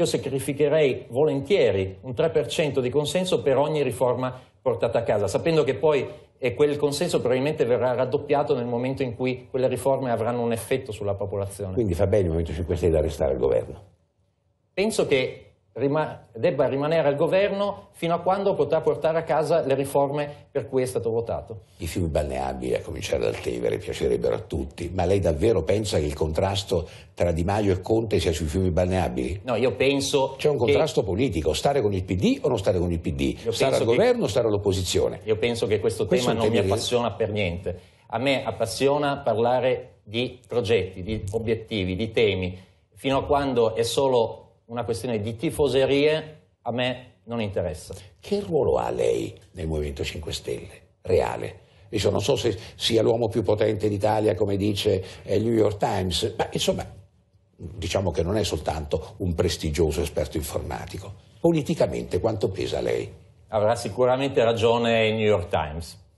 Io sacrificherei volentieri un 3% di consenso per ogni riforma portata a casa, sapendo che poi eh, quel consenso probabilmente verrà raddoppiato nel momento in cui quelle riforme avranno un effetto sulla popolazione. Quindi fa bene il Movimento 5 Stelle ad arrestare il governo? Penso che rima debba rimanere al governo fino a quando potrà portare a casa le riforme per cui è stato votato. I fiumi balneabili, a cominciare dal Tevere, piacerebbero a tutti, ma lei davvero pensa che il contrasto tra Di Maio e Conte sia sui fiumi balneabili? No, io penso C'è un contrasto che... politico, stare con il PD o non stare con il PD? Io stare al che... governo o stare all'opposizione? Io penso che questo, questo tema non mi appassiona per niente. A me appassiona parlare di progetti, di obiettivi, di temi, fino a quando è solo una questione di tifoserie a me non interessa. Che ruolo ha lei nel Movimento 5 Stelle? Reale. Io non so se sia l'uomo più potente d'Italia, come dice eh, il New York Times, ma insomma, diciamo che non è soltanto un prestigioso esperto informatico. Politicamente quanto pesa lei? Avrà sicuramente ragione il New York Times.